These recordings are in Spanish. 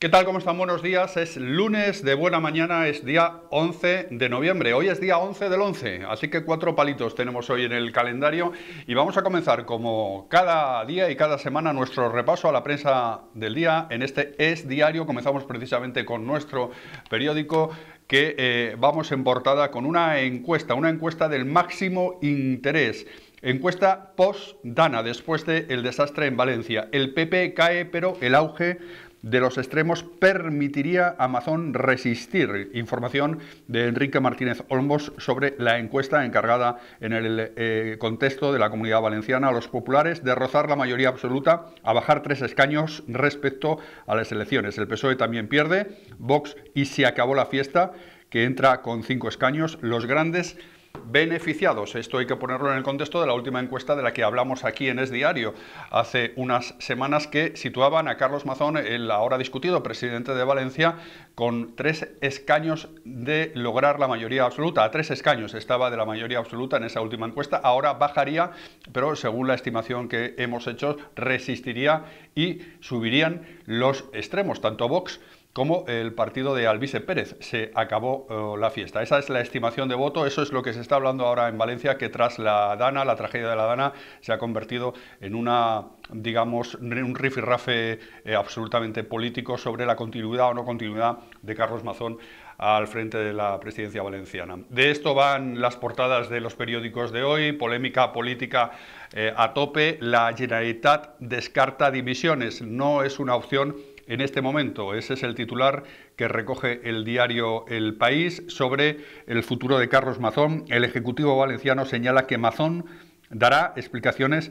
¿Qué tal? ¿Cómo están? Buenos días. Es lunes de buena mañana, es día 11 de noviembre. Hoy es día 11 del 11, así que cuatro palitos tenemos hoy en el calendario y vamos a comenzar como cada día y cada semana nuestro repaso a la prensa del día. En este es diario comenzamos precisamente con nuestro periódico que eh, vamos en portada con una encuesta, una encuesta del máximo interés. Encuesta post-Dana después del el desastre en Valencia. El PP cae, pero el auge de los extremos permitiría a Amazon resistir. Información de Enrique Martínez Olmos sobre la encuesta encargada en el eh, contexto de la comunidad valenciana a los populares de rozar la mayoría absoluta a bajar tres escaños respecto a las elecciones. El PSOE también pierde, Vox y se acabó la fiesta, que entra con cinco escaños. Los grandes beneficiados. Esto hay que ponerlo en el contexto de la última encuesta de la que hablamos aquí en Es Diario hace unas semanas que situaban a Carlos Mazón, el ahora discutido presidente de Valencia, con tres escaños de lograr la mayoría absoluta. A tres escaños estaba de la mayoría absoluta en esa última encuesta. Ahora bajaría, pero según la estimación que hemos hecho, resistiría y subirían los extremos, tanto Vox como el partido de Alvise Pérez. Se acabó eh, la fiesta. Esa es la estimación de voto. Eso es lo que se está hablando ahora en Valencia, que tras la Dana, la tragedia de la Dana, se ha convertido en una digamos, un rifirrafe eh, absolutamente político sobre la continuidad o no continuidad de Carlos Mazón al frente de la presidencia valenciana. De esto van las portadas de los periódicos de hoy, polémica política eh, a tope, la Generalitat descarta divisiones, no es una opción en este momento. Ese es el titular que recoge el diario El País sobre el futuro de Carlos Mazón. El Ejecutivo valenciano señala que Mazón dará explicaciones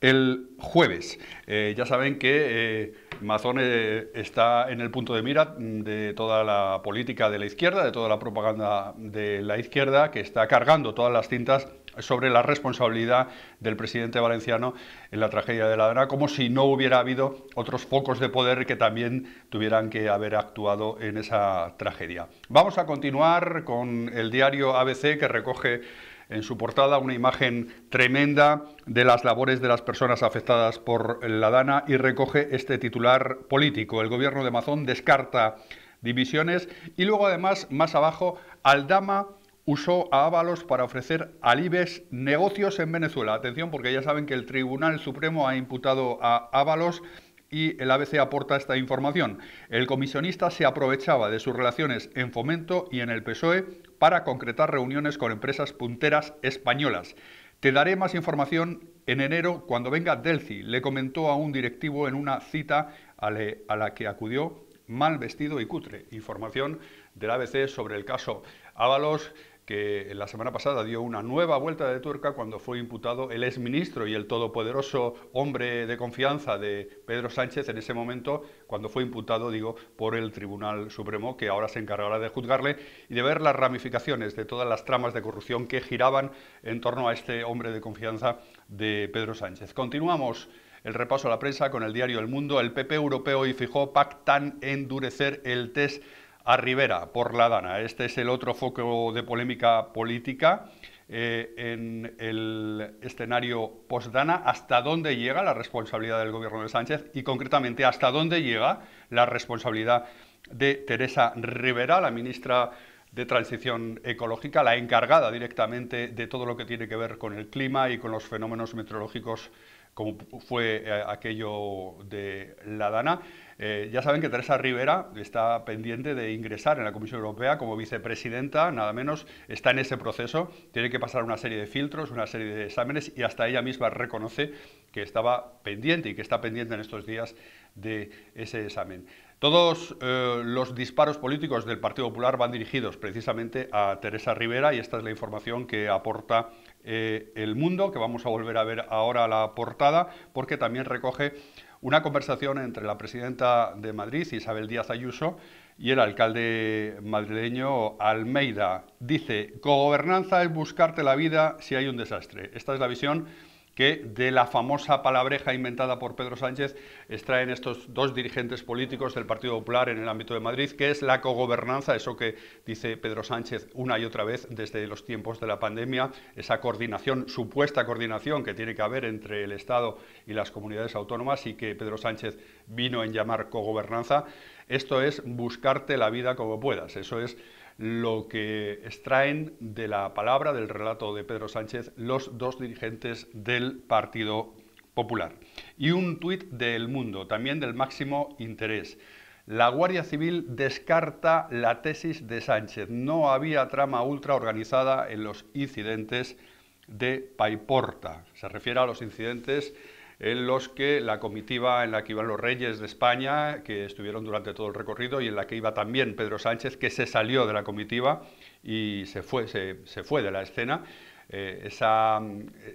el jueves. Eh, ya saben que eh, Mazón eh, está en el punto de mira de toda la política de la izquierda, de toda la propaganda de la izquierda, que está cargando todas las cintas sobre la responsabilidad del presidente valenciano en la tragedia de la dana como si no hubiera habido otros focos de poder que también tuvieran que haber actuado en esa tragedia. Vamos a continuar con el diario ABC que recoge en su portada una imagen tremenda de las labores de las personas afectadas por la Dana y recoge este titular político. El gobierno de Mazón descarta divisiones y luego además más abajo Aldama usó a Ábalos para ofrecer al negocios en Venezuela. Atención, porque ya saben que el Tribunal Supremo ha imputado a Ábalos y el ABC aporta esta información. El comisionista se aprovechaba de sus relaciones en Fomento y en el PSOE para concretar reuniones con empresas punteras españolas. Te daré más información en enero cuando venga Delci, le comentó a un directivo en una cita a, a la que acudió mal vestido y cutre. Información del ABC sobre el caso Ábalos que la semana pasada dio una nueva vuelta de tuerca cuando fue imputado el exministro y el todopoderoso hombre de confianza de Pedro Sánchez en ese momento, cuando fue imputado, digo, por el Tribunal Supremo, que ahora se encargará de juzgarle y de ver las ramificaciones de todas las tramas de corrupción que giraban en torno a este hombre de confianza de Pedro Sánchez. Continuamos el repaso a la prensa con el diario El Mundo. El PP europeo y Fijó pactan endurecer el test a Rivera por la Dana. Este es el otro foco de polémica política eh, en el escenario post-Dana. ¿Hasta dónde llega la responsabilidad del gobierno de Sánchez y concretamente hasta dónde llega la responsabilidad de Teresa Rivera, la ministra de Transición Ecológica, la encargada directamente de todo lo que tiene que ver con el clima y con los fenómenos meteorológicos como fue eh, aquello de La Dana. Eh, ya saben que Teresa Rivera está pendiente de ingresar en la Comisión Europea como vicepresidenta, nada menos, está en ese proceso, tiene que pasar una serie de filtros, una serie de exámenes y hasta ella misma reconoce que estaba pendiente y que está pendiente en estos días de ese examen. Todos eh, los disparos políticos del Partido Popular van dirigidos precisamente a Teresa Rivera y esta es la información que aporta eh, El Mundo, que vamos a volver a ver ahora la portada, porque también recoge una conversación entre la presidenta de Madrid, Isabel Díaz Ayuso, y el alcalde madrileño Almeida. Dice, cogobernanza es buscarte la vida si hay un desastre. Esta es la visión que de la famosa palabreja inventada por Pedro Sánchez extraen estos dos dirigentes políticos del Partido Popular en el ámbito de Madrid, que es la cogobernanza, eso que dice Pedro Sánchez una y otra vez desde los tiempos de la pandemia, esa coordinación, supuesta coordinación que tiene que haber entre el Estado y las comunidades autónomas y que Pedro Sánchez vino en llamar cogobernanza. Esto es buscarte la vida como puedas, eso es lo que extraen de la palabra del relato de Pedro Sánchez los dos dirigentes del Partido Popular. Y un tuit del mundo, también del máximo interés. La Guardia Civil descarta la tesis de Sánchez. No había trama ultra organizada en los incidentes de Paiporta. Se refiere a los incidentes en los que la comitiva en la que iban los reyes de España, que estuvieron durante todo el recorrido, y en la que iba también Pedro Sánchez, que se salió de la comitiva y se fue, se, fue de la escena, eh,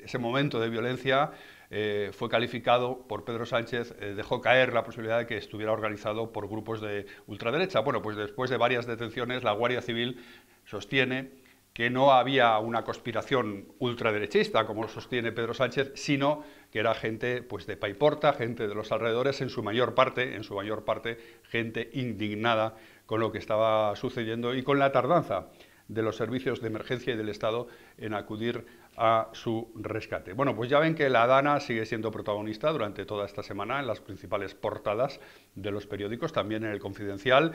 ese momento de violencia eh, fue calificado por Pedro Sánchez, eh, dejó caer la posibilidad de que estuviera organizado por grupos de ultraderecha. Bueno, pues después de varias detenciones, la Guardia Civil sostiene que no había una conspiración ultraderechista, como sostiene Pedro Sánchez, sino que era gente pues, de Paiporta, gente de los alrededores, en su mayor parte, en su mayor parte, gente indignada con lo que estaba sucediendo y con la tardanza de los servicios de emergencia y del Estado en acudir a su rescate. Bueno, pues ya ven que la Dana sigue siendo protagonista durante toda esta semana en las principales portadas de los periódicos, también en el Confidencial.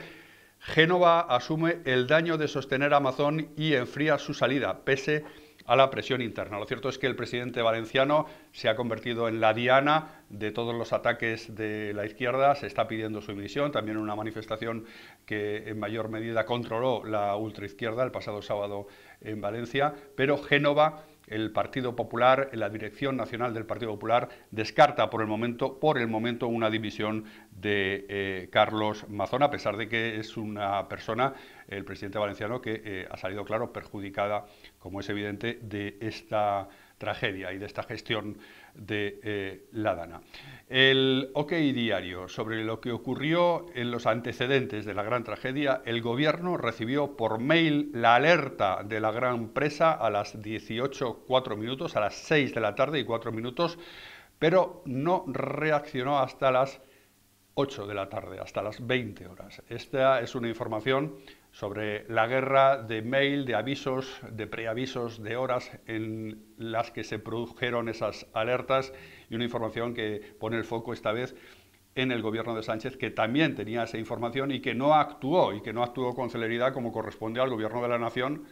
Génova asume el daño de sostener a Amazon y enfría su salida, pese a la presión interna. Lo cierto es que el presidente valenciano se ha convertido en la diana de todos los ataques de la izquierda, se está pidiendo su dimisión, también una manifestación que en mayor medida controló la ultraizquierda el pasado sábado en Valencia, pero Génova el Partido Popular, la Dirección Nacional del Partido Popular, descarta por el momento, por el momento una división de eh, Carlos Mazón, a pesar de que es una persona, el presidente valenciano, que eh, ha salido, claro, perjudicada, como es evidente, de esta tragedia y de esta gestión de eh, la Dana. El OK Diario, sobre lo que ocurrió en los antecedentes de la gran tragedia, el gobierno recibió por mail la alerta de la gran presa a las 4 minutos, a las 6 de la tarde y 4 minutos, pero no reaccionó hasta las 8 de la tarde hasta las 20 horas. Esta es una información sobre la guerra de mail, de avisos, de preavisos, de horas en las que se produjeron esas alertas y una información que pone el foco esta vez en el gobierno de Sánchez, que también tenía esa información y que no actuó, y que no actuó con celeridad como corresponde al gobierno de la nación,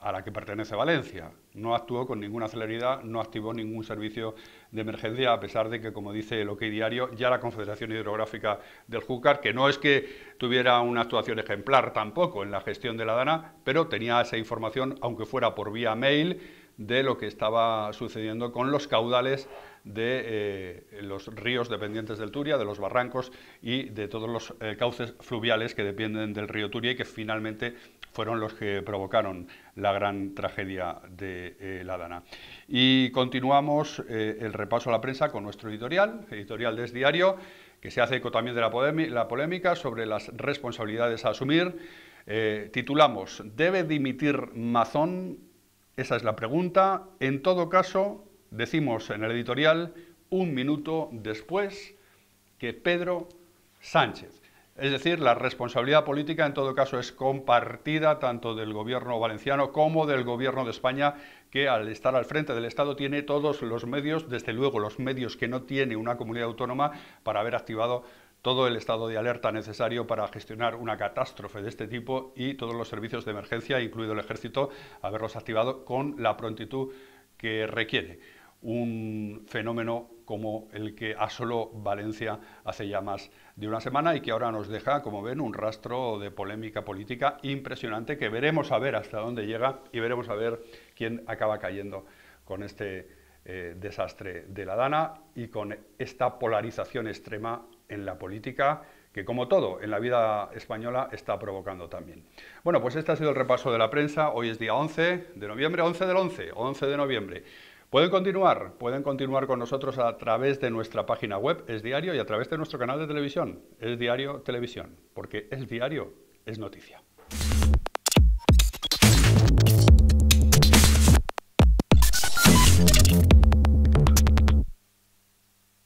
a la que pertenece Valencia. No actuó con ninguna celeridad, no activó ningún servicio de emergencia, a pesar de que, como dice el OK Diario, ya la Confederación Hidrográfica del Júcar, que no es que tuviera una actuación ejemplar tampoco en la gestión de la DANA, pero tenía esa información, aunque fuera por vía mail, de lo que estaba sucediendo con los caudales de eh, los ríos dependientes del Turia, de los barrancos y de todos los eh, cauces fluviales que dependen del río Turia y que finalmente fueron los que provocaron la gran tragedia de eh, la Dana. Y continuamos el repaso a la prensa con nuestro editorial, editorial de Diario, que se hace eco también de la, la polémica sobre las responsabilidades a asumir. titulamos, ¿debe dimitir Mazón esa es la pregunta. En todo caso, decimos en el editorial un minuto después que Pedro Sánchez. Es decir, la responsabilidad política en todo caso es compartida tanto del gobierno valenciano como del gobierno de España, que al estar al frente del Estado tiene todos los medios, desde luego los medios que no tiene una comunidad autónoma, para haber activado todo el estado de alerta necesario para gestionar una catástrofe de este tipo y todos los servicios de emergencia, incluido el ejército, haberlos activado con la prontitud que requiere un fenómeno como el que asoló Valencia hace ya más de una semana y que ahora nos deja, como ven, un rastro de polémica política impresionante que veremos a ver hasta dónde llega y veremos a ver quién acaba cayendo con este eh, desastre de la Dana y con esta polarización extrema en la política que como todo en la vida española está provocando también. Bueno, pues este ha sido el repaso de la prensa. Hoy es día 11 de noviembre, 11 del 11, 11 de noviembre. Pueden continuar, pueden continuar con nosotros a través de nuestra página web, es diario, y a través de nuestro canal de televisión, es diario televisión, porque es diario, es noticia.